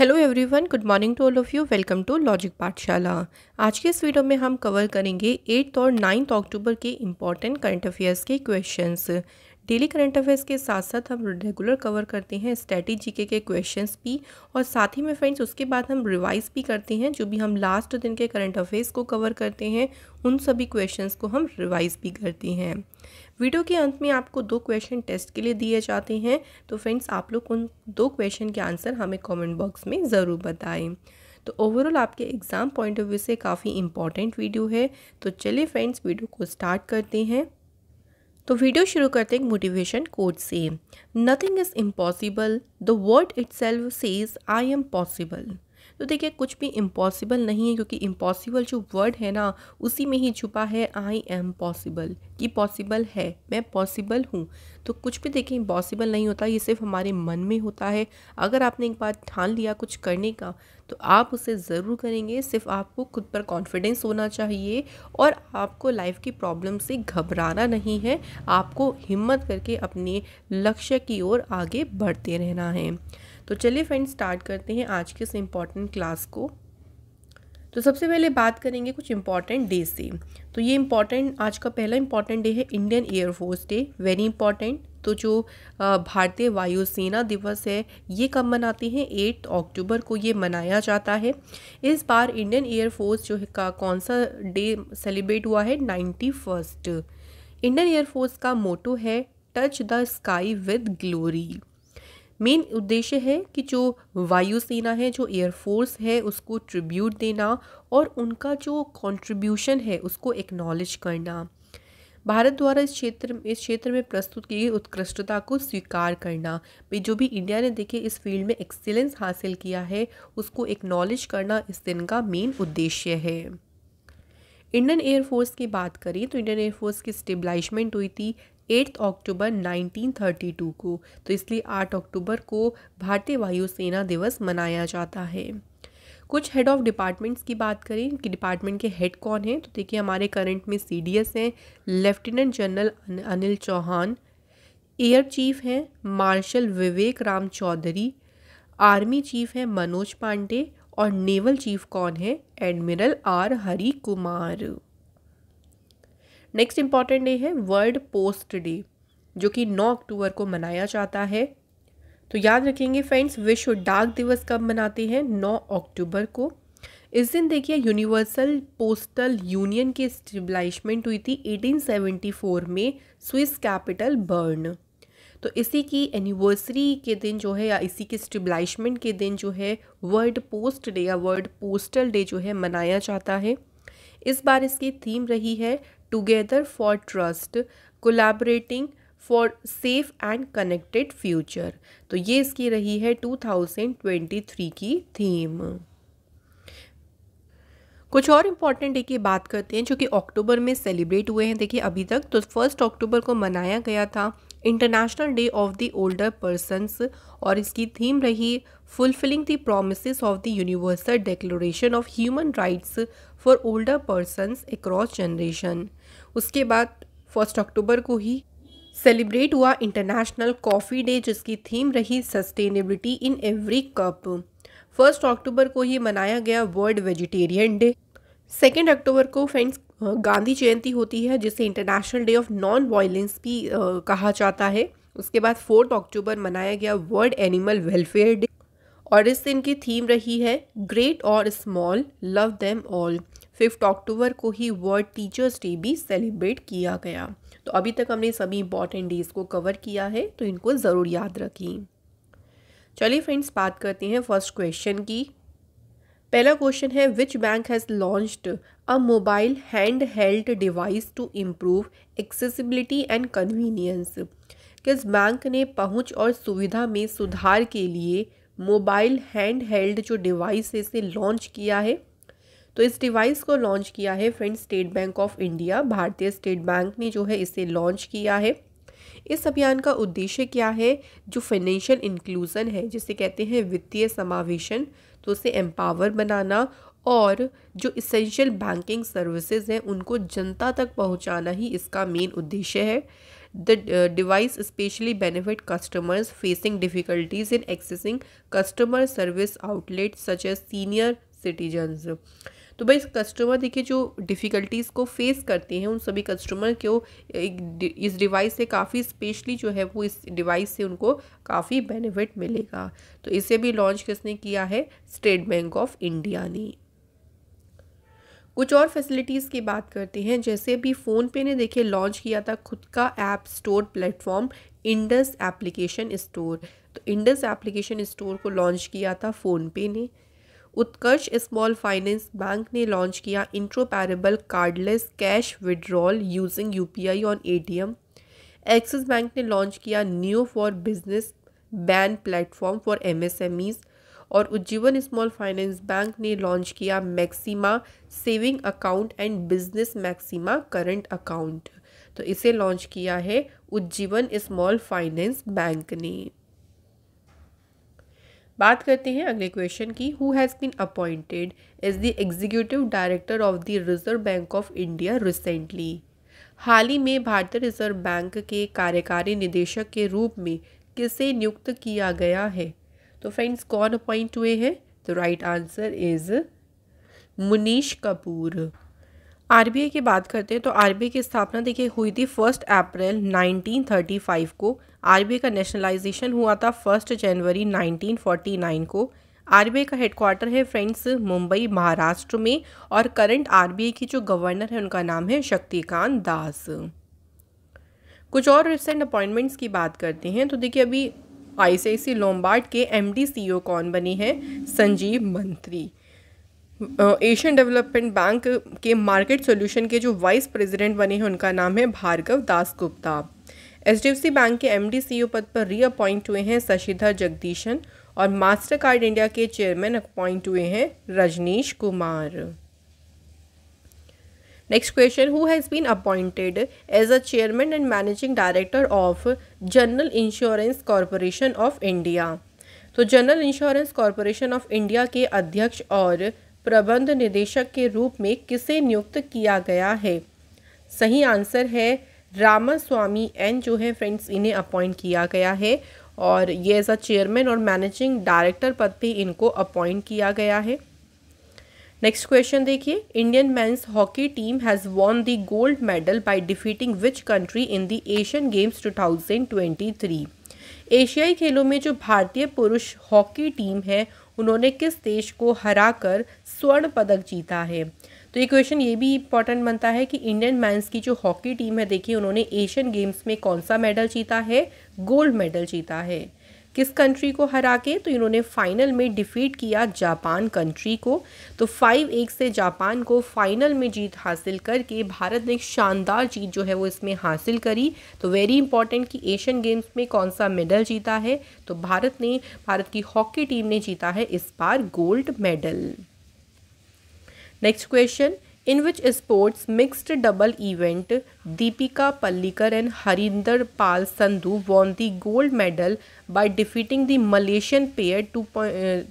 Hello everyone good morning to all of you welcome to logic Pathshala आज के इस video में हम कवर करेंगे एट्थ और नाइन्थ अक्टूबर के इम्पॉर्टेंट करंट अफेयर्स के क्वेश्चंस डेली करंट अफेयर्स के साथ साथ हम रेगुलर कवर करते हैं स्ट्रेटी के के क्वेश्चंस भी और साथ ही में फ्रेंड्स उसके बाद हम रिवाइज भी करते हैं जो भी हम लास्ट दिन के करंट अफेयर्स को कवर करते हैं उन सभी क्वेश्चंस को हम रिवाइज भी करते हैं वीडियो के अंत में आपको दो क्वेश्चन टेस्ट के लिए दिए जाते हैं तो फ्रेंड्स आप लोग उन दो क्वेश्चन के आंसर हमें कॉमेंट बॉक्स में ज़रूर बताएं तो ओवरऑल आपके एग्ज़ाम पॉइंट ऑफ व्यू से काफ़ी इंपॉर्टेंट वीडियो है तो चलिए फ्रेंड्स वीडियो को स्टार्ट करते हैं तो वीडियो शुरू करते हैं मोटिवेशन कोड से nothing is impossible the word itself says I am possible तो देखिए कुछ भी इम्पॉसिबल नहीं है क्योंकि इम्पॉसिबल जो वर्ड है ना उसी में ही छुपा है आई एम पॉसिबल कि पॉसिबल है मैं पॉसिबल हूँ तो कुछ भी देखिए इम्पॉसिबल नहीं होता ये सिर्फ हमारे मन में होता है अगर आपने एक बार ठान लिया कुछ करने का तो आप उसे ज़रूर करेंगे सिर्फ आपको खुद पर कॉन्फिडेंस होना चाहिए और आपको लाइफ की प्रॉब्लम से घबराना नहीं है आपको हिम्मत करके अपने लक्ष्य की ओर आगे बढ़ते रहना है तो चलिए फ्रेंड्स स्टार्ट करते हैं आज के इस इम्पॉर्टेंट क्लास को तो सबसे पहले बात करेंगे कुछ इम्पॉर्टेंट डे से तो ये इम्पॉर्टेंट आज का पहला इम्पॉर्टेंट डे है Indian air force day very important तो जो भारतीय वायुसेना दिवस है ये कब मनाते हैं एट अक्टूबर को ये मनाया जाता है इस बार इंडियन एयरफोर्स जो है का कौन सा डे सेलिब्रेट हुआ है नाइन्टी फर्स्ट इंडियन एयरफोर्स का मोटो है touch the sky with glory main उद्देश्य है कि जो वायुसेना है जो एयरफोर्स है उसको ट्रिब्यूट देना और उनका जो कंट्रीब्यूशन है उसको एक्नॉलेज करना भारत द्वारा इस क्षेत्र इस क्षेत्र में प्रस्तुत की गई उत्कृष्टता को स्वीकार करना भी जो भी इंडिया ने देखे इस फील्ड में एक्सीलेंस हासिल किया है उसको एक्नॉलेज करना इस दिन का मेन उद्देश्य है इंडियन एयरफोर्स की बात करें तो इंडियन एयरफोर्स की स्टेबलाइशमेंट हुई थी एट्थ अक्टूबर 1932 को तो इसलिए 8 अक्टूबर को भारतीय वायुसेना दिवस मनाया जाता है कुछ हेड ऑफ़ डिपार्टमेंट्स की बात करें कि डिपार्टमेंट के हेड कौन हैं तो देखिए हमारे करंट में सी हैं lieutenant general Anil Chauhan air chief हैं marshal Vivek Ram Chaudhari army chief हैं मनोज पांडे और नेवल चीफ कौन है admiral R Hari Kumar next important day है वर्ल्ड पोस्ट डे जो कि 9 अक्टूबर को मनाया जाता है तो याद रखेंगे फ्रेंड्स विश्व डाक दिवस कब मनाते हैं 9 अक्टूबर को इस दिन देखिए यूनिवर्सल पोस्टल यूनियन की स्टेबलाइशमेंट हुई थी 1874 में स्विस कैपिटल बर्न तो इसी की एनिवर्सरी के दिन जो है या इसी के स्टेबलाइशमेंट के दिन जो है वर्ल्ड पोस्ट डे या वर्ल्ड पोस्टल डे जो है मनाया जाता है इस बार इसकी थीम रही है together for trust collaborating for safe and connected future तो ये इसकी रही है 2023 की थीम कुछ और इम्पॉर्टेंट डे की बात करते हैं जो कि अक्टूबर में सेलिब्रेट हुए हैं देखिए अभी तक तो फर्स्ट अक्टूबर को मनाया गया था international day of the older persons और इसकी थीम रही fulfilling the promise of the universal declaration of human rights for older persons across generation उसके बाद फर्स्ट अक्टूबर को ही सेलिब्रेट हुआ इंटरनेशनल कॉफ़ी डे जिसकी थीम रही sustainability in every cup first October को ही मनाया गया world vegetarian day second October को फ्रेंड्स गांधी जयंती होती है जिसे international day of non violence भी कहा जाता है उसके बाद फोर्थ अक्टूबर मनाया गया वर्ल्ड एनिमल वेलफेयर डे और इस दिन की थीम रही है ग्रेट और small love them all fifth October को ही वर्ल्ड टीचर्स डे भी सेलिब्रेट किया गया तो अभी तक हमने सभी इम्पॉर्टेंट डेज़ को कवर किया है तो इनको ज़रूर याद रखें चलिए फ्रेंड्स बात करते हैं फर्स्ट क्वेश्चन की पहला क्वेश्चन है which bank has launched a mobile hand held device to improve accessibility and convenience किस बैंक ने पहुंच और सुविधा में सुधार के लिए मोबाइल हैंड हेल्ड जो डिवाइस है इसे लॉन्च किया है तो इस डिवाइस को लॉन्च किया है friend state bank of India भारतीय स्टेट बैंक ने जो है इसे लॉन्च किया है इस अभियान का उद्देश्य क्या है जो फाइनेंशियल इंक्लूज़न है जिसे कहते हैं वित्तीय समावेशन तो उसे एम्पावर बनाना और जो इसेंशियल बैंकिंग सर्विसेज हैं उनको जनता तक पहुंचाना ही इसका मेन उद्देश्य है The device especially benefit customers facing difficulties in accessing customer service outlets such as senior citizens. तो भाई कस्टमर देखिए जो डिफ़िकल्टीज़ को फेस करते हैं उन सभी कस्टमर को इस डिवाइस से काफ़ी स्पेशली जो है वो इस डिवाइस से उनको काफ़ी बेनिफिट मिलेगा तो इसे भी लॉन्च किसने किया है स्टेट बैंक ऑफ इंडिया ने कुछ और फैसिलिटीज़ की बात करते हैं जैसे अभी फ़ोनपे ने देखिए लॉन्च किया था खुद का app store platform Indus application store तो इंडस एप्लीकेशन स्टोर को लॉन्च किया था फ़ोनपे ने उत्कर्ष स्मॉल फाइनेंस बैंक ने लॉन्च किया interoperable cardless cash withdrawal using UPI on ATM Axis bank ने लॉन्च किया new for business ban platform for MSMEs और उज्जीवन स्मॉल फाइनेंस बैंक ने लॉन्च किया Maxima saving account and business Maxima current account तो इसे launch किया है Ujjivan small finance bank ने बात करते हैं अगले क्वेश्चन की who has been appointed as the executive director of the reserve bank of India recently हाल ही में भारतीय रिजर्व बैंक के कार्यकारी निदेशक के रूप में किसे नियुक्त किया गया है तो फ्रेंड्स कौन अपॉइंट हुए हैं तो right answer is Munish Kapoor आर की बात करते हैं तो आर की स्थापना देखिए हुई थी फर्स्ट अप्रैल 1935 को आर का नेशनलाइजेशन हुआ था फर्स्ट जनवरी 1949 को आर का हेडक्वार्टर है फ्रेंड्स मुंबई महाराष्ट्र में और करंट आर की जो गवर्नर है उनका नाम है शक्तिकांत दास कुछ और रिसेंट अपॉइंटमेंट्स की बात करते हैं तो देखिए अभी आईसीआईसी लोमबार्ड के एमडी सीईओ e कौन बने हैं Sanjeev Mantri Asian development bank के मार्केट सॉल्यूशन के जो वाइस प्रेसिडेंट बने हैं उनका नाम है भार्गव दास गुप्ता सी बैंक के सी सीईओ e पद पर रीअपॉइंट हुए हैं शशिधर जगदीशन और मास्टर कार्ड इंडिया के चेयरमैन अपॉइंट हुए हैं Rajnish Kumar next question who has been appointed as a chairman and managing director of general insurance corporation of India तो general insurance corporation of India के अध्यक्ष और प्रबंध निदेशक के रूप में किसे नियुक्त किया गया है सही आंसर है रामा स्वामी एन जो है फ्रेंड्स इन्हें अपॉइंट किया गया है और ये एज अ चेयरमैन और मैनेजिंग डायरेक्टर पद पे इनको अपॉइंट किया गया है नेक्स्ट क्वेश्चन देखिए Indian men's hockey team has won the gold medal by defeating which country in the Asian games 2023 एशियाई खेलों में जो भारतीय पुरुष हॉकी टीम है उन्होंने किस देश को हराकर स्वर्ण पदक जीता है तो ये क्वेश्चन ये भी इम्पॉर्टेंट बनता है कि इंडियन मैंस की जो हॉकी टीम है देखिए उन्होंने एशियन गेम्स में कौन सा मेडल जीता है गोल्ड मेडल जीता है किस कंट्री को हरा के तो इन्होंने फाइनल में डिफीट किया जापान कंट्री को तो फाइव एक से जापान को फाइनल में जीत हासिल करके भारत ने एक शानदार जीत जो है वो इसमें हासिल करी तो वेरी इंपॉर्टेंट कि एशियन गेम्स में कौन सा मेडल जीता है तो भारत ने भारत की हॉकी टीम ने जीता है इस बार gold medal next question in which sports mixed double event Deepika Pallikar and Harinder Pal Sandhu won the gold medal by defeating the Malaysian pair 2-0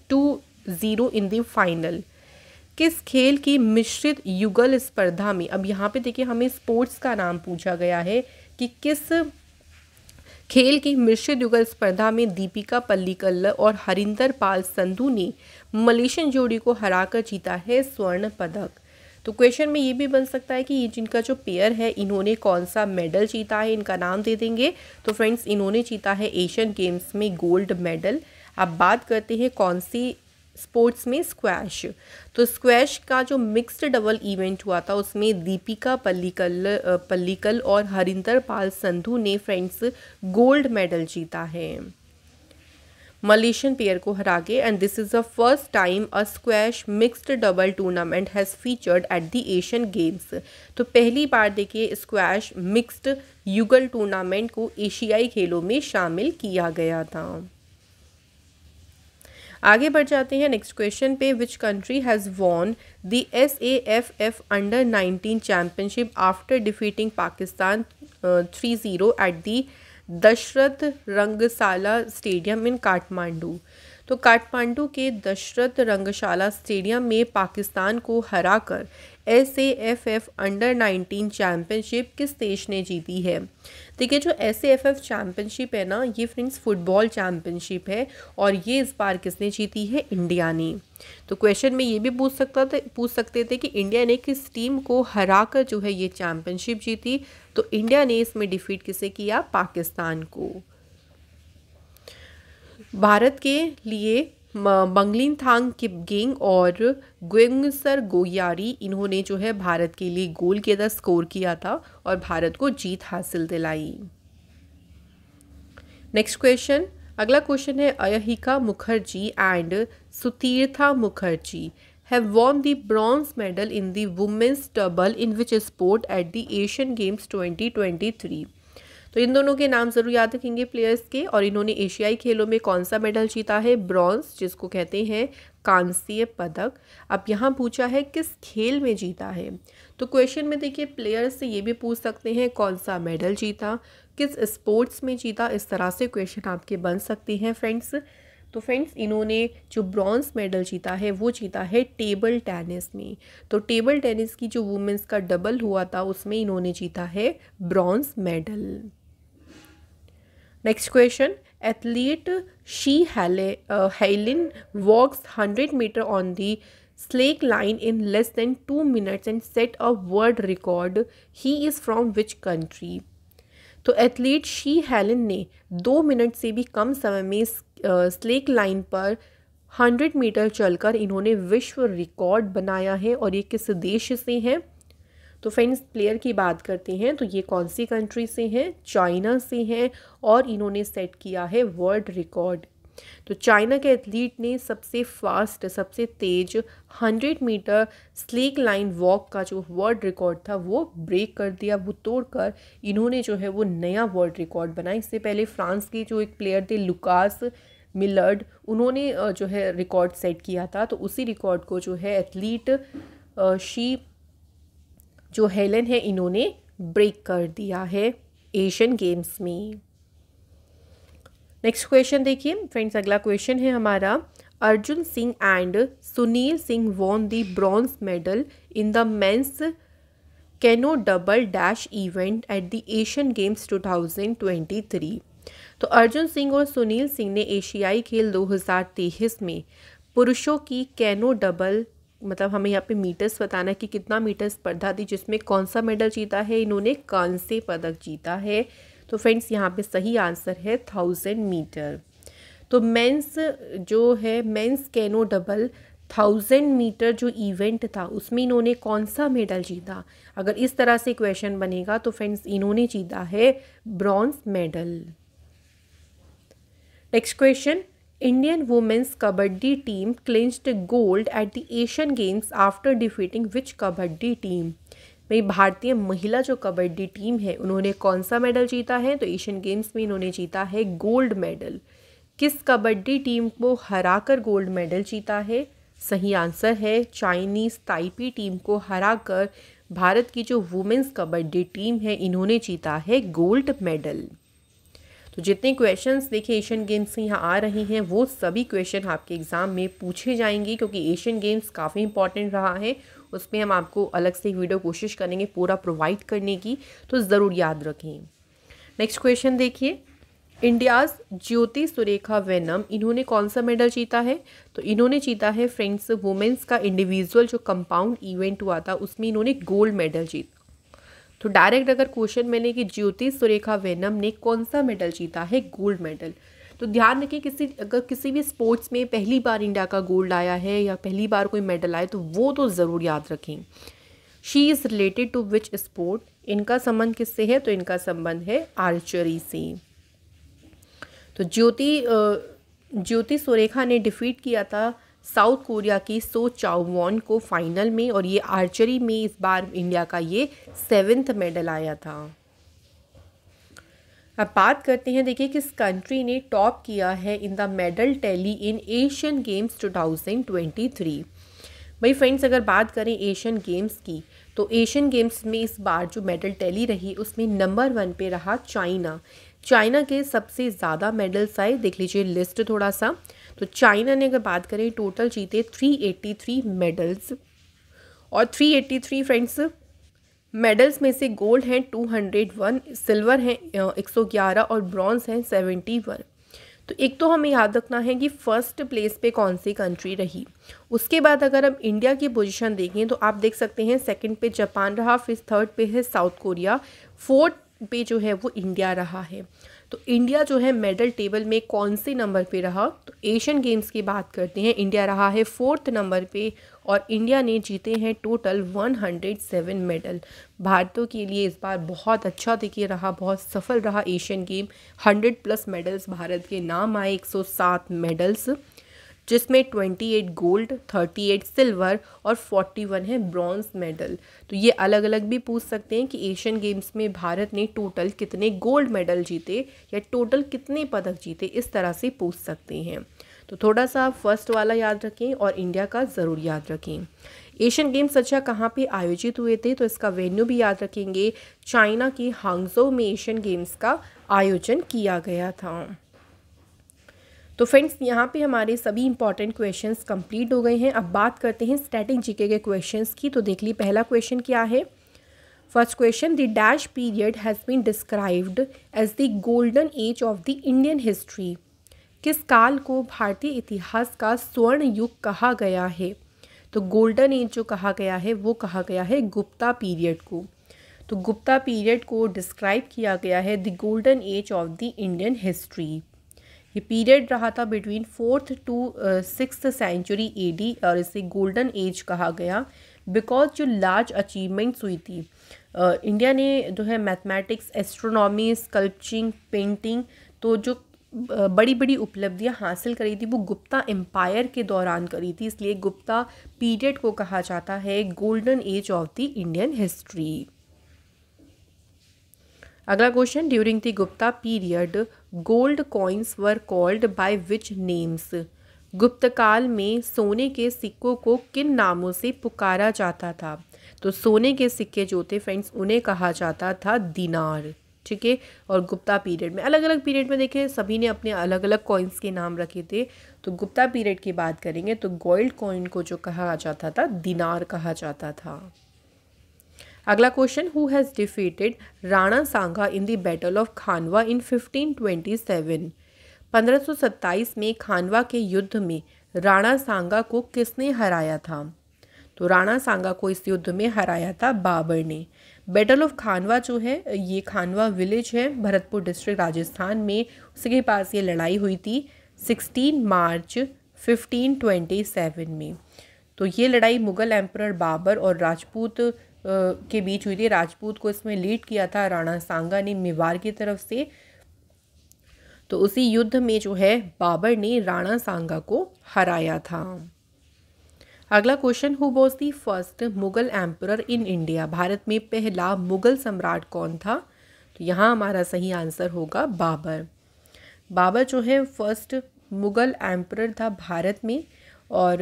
in the final. किस खेल की मिश्रित युगल स्पर्धा में अब यहाँ पे देखिए हमें स्पोर्ट्स का नाम पूछा गया है कि किस खेल की मिश्रित युगल स्पर्धा में दीपिका पल्लीकल और हरिंदर पाल संधू ने मलेशियन जोड़ी को हराकर जीता है स्वर्ण पदक तो क्वेश्चन में ये भी बन सकता है कि जिनका जो पेयर है इन्होंने कौन सा मेडल जीता है इनका नाम दे देंगे तो फ्रेंड्स इन्होंने जीता है एशियन गेम्स में गोल्ड मेडल अब बात करते हैं कौन सी स्पोर्ट्स में स्क्वैश तो स्क्वैश का जो मिक्स्ड डबल इवेंट हुआ था उसमें दीपिका पल्लीकल पल्लीकल और हरिंदर पाल संधू ने फ्रेंड्स गोल्ड मेडल जीता है मलेशियन पेयर को हरा के and this is the first time a squash mixed double tournament has featured at the Asian games तो पहली बार देखिए स्क्वैश मिक्स्ड युगल टूर्नामेंट को एशियाई खेलों में शामिल किया गया था आगे बढ़ जाते हैं नेक्स्ट क्वेश्चन पे which country has won the S A F F under nineteen championship after defeating Pakistan three zero at the Dasharath Rangashala stadium in Kathmandu तो काठमांडू के दशरथ रंगशाला स्टेडियम में पाकिस्तान को हराकर S A F F under nineteen championship किस देश ने जीती है देखिए जो एस एफ एफ चैम्पियनशिप है ना ये फ्रेंड्स फुटबॉल चैम्पियनशिप है और ये इस बार किसने जीती है इंडिया ने तो क्वेश्चन में ये भी पूछ सकता था पूछ सकते थे कि इंडिया ने किस टीम को हरा कर जो है ये चैम्पियनशिप जीती तो इंडिया ने इसमें डिफीट किसे किया पाकिस्तान को भारत के लिए बंगलिन थांग किपगिंग और गुंगसर गोयारी इन्होंने जो है भारत के लिए गोल के दस स्कोर किया था और भारत को जीत हासिल दिलाई नेक्स्ट क्वेश्चन अगला क्वेश्चन है Ayhika Mukherjee and Sutirtha Mukherjee have won the bronze medal in दुमेन्स women's double in which sport at the Asian games 2023 तो इन दोनों के नाम ज़रूर याद रखेंगे प्लेयर्स के और इन्होंने एशियाई खेलों में कौन सा मेडल जीता है ब्रॉन्ज जिसको कहते हैं कांस्य पदक अब यहाँ पूछा है किस खेल में जीता है तो क्वेश्चन में देखिए प्लेयर्स से ये भी पूछ सकते हैं कौन सा मेडल जीता किस स्पोर्ट्स में जीता इस तरह से क्वेश्चन आपके बन सकते हैं फ्रेंड्स तो फ्रेंड्स इन्होंने जो ब्रॉन्ज मेडल जीता है वो जीता है टेबल टेनिस में तो टेबल टेनिस की जो वुमेंस का डबल हुआ था उसमें इन्होंने जीता है bronze medal next question athlete She Haile Hailin walks hundred metre on the slack line in less than two minutes and set a world record he is from which country तो athlete She Hailin ने दो मिनट से भी कम समय में slack line uh, पर हंड्रेड मीटर चलकर इन्होंने विश्व रिकॉर्ड बनाया है और ये किस देश से हैं तो फ्रेंड्स प्लेयर की बात करते हैं तो ये कौन सी कंट्री से हैं चाइना से हैं और इन्होंने सेट किया है वर्ल्ड रिकॉर्ड तो चाइना के एथलीट ने सबसे फास्ट सबसे तेज 100 मीटर स्लीक लाइन वॉक का जो वर्ल्ड रिकॉर्ड था वो ब्रेक कर दिया वो तोड़कर इन्होंने जो है वो नया वर्ल्ड रिकॉर्ड बनाया इससे पहले फ्रांस के जो एक प्लेयर थे लुकास मिलर्ड उन्होंने जो है रिकॉर्ड सेट किया था तो उसी रिकॉर्ड को जो है एथलीट शी जो हेलन है इन्होंने ब्रेक कर दिया है एशियन गेम्स में नेक्स्ट क्वेश्चन देखिए फ्रेंड्स अगला क्वेश्चन है हमारा Arjun Singh and Sunil Singh won the bronze medal in the men's canoe double dash event at the Asian games 2023 तो अर्जुन सिंह और सुनील सिंह ने एशियाई खेल 2023 में पुरुषों की कैनो डबल मतलब हमें यहाँ पे मीटर्स बताना है कि कितना मीटर स्पर्धा थी जिसमें कौन सा मेडल जीता है इन्होंने से पदक जीता है तो फ्रेंड्स यहाँ पे सही आंसर है थाउजेंड मीटर तो मेंस जो है men's canoe double thousand metre जो इवेंट था उसमें इन्होंने कौन सा मेडल जीता अगर इस तरह से क्वेश्चन बनेगा तो फ्रेंड्स इन्होंने जीता है bronze medal next question Indian women's kabaddi team clinched gold at the Asian Games after defeating which kabaddi team? मेरी भारतीय महिला जो कबड्डी टीम है उन्होंने कौन सा मेडल जीता है तो एशियन गेम्स में इन्होंने जीता है गोल्ड मेडल किस कबड्डी टीम को हराकर गोल्ड मेडल जीता है सही आंसर है चाइनीज़ ताइपी टीम को हराकर भारत की जो वुमेंस कबड्डी टीम है इन्होंने जीता है गोल्ड मेडल तो जितने क्वेश्चंस देखिए एशियन गेम्स से यहाँ आ रहे हैं वो सभी क्वेश्चन आपके एग्ज़ाम में पूछे जाएंगे क्योंकि एशियन गेम्स काफ़ी इंपॉर्टेंट रहा है उसमें हम आपको अलग से एक वीडियो कोशिश करेंगे पूरा प्रोवाइड करने की तो ज़रूर याद रखें नेक्स्ट क्वेश्चन देखिए इंडियाज ज्योति सुरेखा वेनम इन्होंने कौन सा मेडल जीता है तो इन्होंने जीता है फ्रेंड्स वुमेंस का इंडिविजुअल जो कंपाउंड इवेंट हुआ था उसमें इन्होंने गोल्ड मेडल जीता तो डायरेक्ट अगर क्वेश्चन मैंने कि ज्योति सुरेखा वेनम ने कौन सा मेडल जीता है गोल्ड मेडल तो ध्यान रखें किसी अगर किसी भी स्पोर्ट्स में पहली बार इंडिया का गोल्ड आया है या पहली बार कोई मेडल आया तो वो तो ज़रूर याद रखें she is related to which sport इनका संबंध किससे है तो इनका संबंध है आर्चरी से तो ज्योति ज्योति सुरेखा ने डिफीट किया था साउथ कोरिया की सो चाउवॉन को फाइनल में और ये आर्चरी में इस बार इंडिया का ये सेवेंथ मेडल आया था अब बात करते हैं देखिए किस कंट्री ने टॉप किया है in the medal tally in Asian games 2023 भाई फ्रेंड्स अगर बात करें एशियन गेम्स की तो एशियन गेम्स में इस बार जो मेडल टैली रही उसमें नंबर वन पे रहा चाइना चाइना के सबसे ज़्यादा मेडल्स आए देख लीजिए लिस्ट थोड़ा सा तो चाइना ने अगर बात करें टोटल जीते 383 मेडल्स और 383 फ्रेंड्स मेडल्स में से गोल्ड हैं 201 सिल्वर हैं 111 और ब्रॉन्ज हैं 71 तो एक तो हमें याद रखना है कि फ़र्स्ट प्लेस पे कौन सी कंट्री रही उसके बाद अगर हम इंडिया की पोजीशन देखें तो आप देख सकते हैं सेकंड पे जापान रहा फिर थर्ड पे है साउथ कोरिया फोर्थ पे जो है वो इंडिया रहा है तो इंडिया जो है मेडल टेबल में कौन से नंबर पे रहा तो एशियन गेम्स की बात करते हैं इंडिया रहा है फोर्थ नंबर पे और इंडिया ने जीते हैं टोटल 107 मेडल भारतों के लिए इस बार बहुत अच्छा देखिए रहा बहुत सफल रहा Asian game 100 plus medals Bharat के नाम आए 107 मेडल्स जिसमें 28 गोल्ड 38 सिल्वर और 41 है ब्रॉन्ज मेडल तो ये अलग अलग भी पूछ सकते हैं कि एशियन गेम्स में भारत ने टोटल कितने गोल्ड मेडल जीते या टोटल कितने पदक जीते इस तरह से पूछ सकते हैं तो थोड़ा सा फर्स्ट वाला याद रखें और इंडिया का ज़रूर याद रखें एशियन गेम्स अच्छा कहाँ पे आयोजित हुए थे तो इसका वेन्यू भी याद रखेंगे चाइना के हांगजो में एशियन गेम्स का आयोजन किया गया था तो फ्रेंड्स यहाँ पे हमारे सभी इंपॉर्टेंट क्वेश्चंस कंप्लीट हो गए हैं अब बात करते हैं स्टैटिक जीके के क्वेश्चंस की तो देख ली पहला क्वेश्चन क्या है first question the dash period has been described as the golden age of the Indian history किस काल को भारतीय इतिहास का स्वर्ण युग कहा गया है तो गोल्डन एज जो कहा गया है वो कहा गया है गुप्ता पीरियड को तो गुप्ता पीरियड को डिस्क्राइब किया गया है the golden age of the Indian history ये पीरियड रहा था between fourth to six century AD और इसे गोल्डन एज कहा गया बिकॉज जो लार्ज अचीवमेंट्स हुई थी इंडिया ने जो है मैथमेटिक्स एस्ट्रोनॉमी स्कल्पचिंग पेंटिंग तो जो बड़ी बड़ी उपलब्धियां हासिल करी थी वो गुप्ता एम्पायर के दौरान करी थी इसलिए गुप्ता पीरियड को कहा जाता है golden age of the Indian history अगला question during the Gupta period gold coins were called by which names गुप्तकाल में सोने के सिक्कों को किन नामों से पुकारा जाता था तो सोने के सिक्के जो थे फ्रेंड्स उन्हें कहा जाता था दिनार ठीक है और गुप्ता पीरियड में अलग अलग पीरियड में देखें सभी ने अपने अलग अलग कॉइन्स के नाम रखे थे तो गुप्ता पीरियड की बात करेंगे तो गोल्ड कॉइन को जो कहा जाता था दिनार कहा जाता था अगला question who has defeated Rana Sanga in the battle of Khanwa in 1527 1527 में खानवा के युद्ध में राणा सांगा को किसने हराया था तो राणा सांगा को इस युद्ध में हराया था बाबर ने बैटल ऑफ खानवा जो है ये खानवा विलेज है भरतपुर डिस्ट्रिक्ट राजस्थान में उसके पास ये लड़ाई हुई थी 16 मार्च 1527 में तो ये लड़ाई मुग़ल एम्पर बाबर और राजपूत के बीच हुई थी राजपूत को इसमें लीड किया था राणा सांगा ने मेवाड़ की तरफ से तो उसी युद्ध में जो है बाबर ने राणा सांगा को हराया था अगला question who was the first Mughal emperor in India Bharat में पहला मुगल सम्राट कौन था तो यहाँ हमारा सही आंसर होगा बाबर बाबर जो है फर्स्ट मुगल एम्पर था भारत में और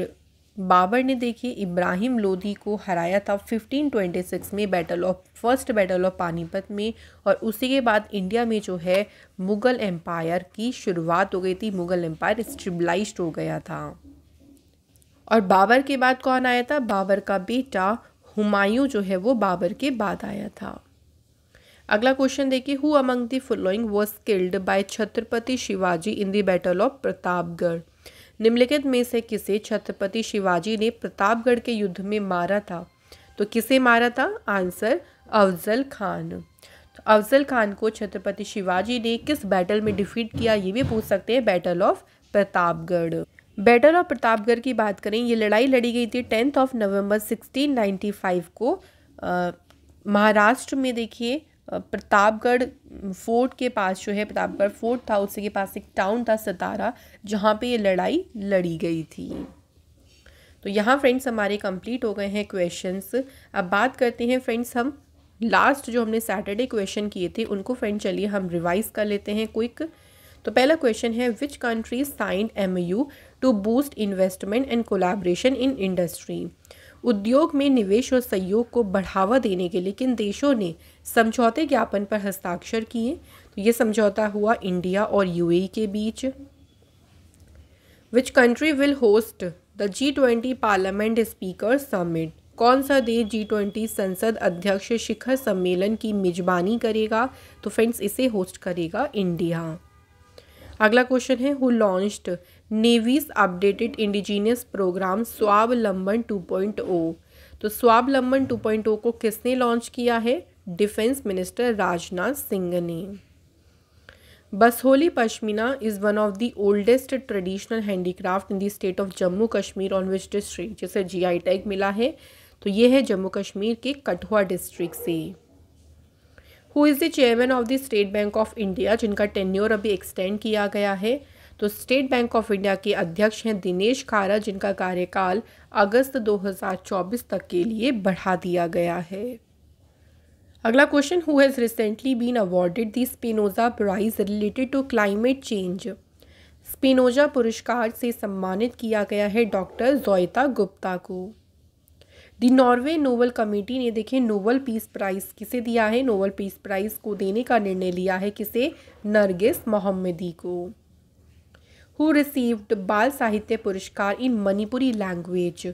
बाबर ने देखिए इब्राहिम लोधी को हराया था 1526 में battle of first battle of Panipat में और उसी के बाद इंडिया में जो है मुग़ल एम्पायर की शुरुआत हो गई थी मुग़ल एम्पायर स्टेबलाइज हो गया था और बाबर के बाद कौन आया था बाबर का बेटा हुमायूं जो है वो बाबर के बाद आया था अगला क्वेश्चन देखिए who among the following was killed by Chhatrapati Shivaji in the battle of Pratapgarh निम्नलिखित में से किसे छत्रपति शिवाजी ने प्रतापगढ़ के युद्ध में मारा था तो किसे मारा था आंसर अफजल खान तो अफजल खान को छत्रपति शिवाजी ने किस बैटल में डिफीट किया ये भी पूछ सकते हैं battle of Pratapgarh battle of Pratapgarh की बात करें ये लड़ाई लड़ी गई थी टेंथ ऑफ नवंबर 1695 को महाराष्ट्र में देखिए प्रतापगढ़ फोर्ट के पास जो है प्रतापगढ़ फोर्ट था उसी के पास एक टाउन था सतारा जहाँ पे ये लड़ाई लड़ी गई थी तो यहाँ फ्रेंड्स हमारे कंप्लीट हो गए हैं क्वेश्चंस अब बात करते हैं फ्रेंड्स हम लास्ट जो हमने सैटरडे क्वेश्चन किए थे उनको फ्रेंड चलिए हम रिवाइज कर लेते हैं क्विक तो पहला क्वेश्चन है which country signed M U to boost investment and collaboration in industry उद्योग में निवेश और सहयोग को बढ़ावा देने के लिए किन देशों ने समझौते ज्ञापन पर हस्ताक्षर किए तो ये समझौता हुआ इंडिया और यूएई के बीच which country will host the G twenty parliament speaker summit कौन सा देश जी ट्वेंटी संसद अध्यक्ष शिखर सम्मेलन की मेजबानी करेगा तो फ्रेंड्स इसे होस्ट करेगा इंडिया अगला क्वेश्चन है who launched navy's updated indigenous programme Swavalamban 2.0 तो स्वावलंबन 2.0 को किसने लॉन्च किया है डिफेंस मिनिस्टर राजनाथ सिंह ने Basohli Pashmina is one of the oldest traditional handicraft in the state of Jammu Kashmir on which district जिसे GI टैग मिला है तो ये है जम्मू कश्मीर के कठुआ डिस्ट्रिक्ट से who is the chairman of the state bank of India जिनका टेन्योर अभी एक्सटेंड किया गया है तो स्टेट बैंक ऑफ इंडिया के अध्यक्ष हैं दिनेश खारा जिनका कार्यकाल अगस्त 2024 तक के लिए बढ़ा दिया गया है अगला question who has recently been awarded the Spinoza prize related to climate change Spinoza पुरस्कार से सम्मानित किया गया है डॉक्टर जोयता गुप्ता को दी नॉर्वे नोबल कमेटी ने देखे नोबल पीस प्राइज़ किसे दिया है नोबल पीस प्राइज़ को देने का निर्णय लिया है किसे नरगिस मोहम्मदी को हु रिसीव्ड बाल साहित्य पुरस्कार इन मणिपुरी लैंग्वेज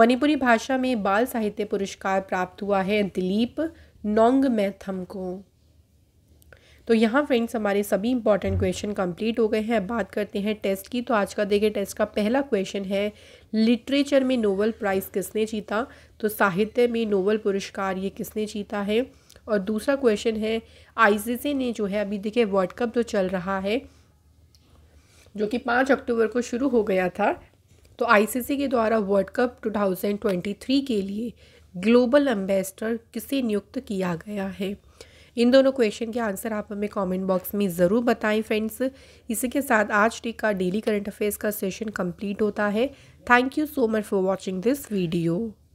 मणिपुरी भाषा में बाल साहित्य पुरस्कार प्राप्त हुआ है दिलीप नोंग मैथम को तो यहाँ फ्रेंड्स हमारे सभी इंपॉर्टेंट क्वेश्चन कंप्लीट हो गए हैं बात करते हैं टेस्ट की तो आज का देखिए टेस्ट का पहला क्वेश्चन है लिटरेचर में नोबल प्राइज़ किसने जीता तो साहित्य में नोबल पुरस्कार ये किसने जीता है और दूसरा क्वेश्चन है आईसीसी ने जो है अभी देखिए वर्ल्ड कप जो चल रहा है जो कि पाँच अक्टूबर को शुरू हो गया था तो आईसीसी के द्वारा वर्ल्ड कप 2023 के लिए ग्लोबल एम्बेसडर किसे नियुक्त किया गया है इन दोनों क्वेश्चन के आंसर आप हमें कमेंट बॉक्स में ज़रूर बताएं फ्रेंड्स इसी के साथ आज डे का डेली करंट अफेयर्स का सेशन कंप्लीट होता है thank you so much for watching this video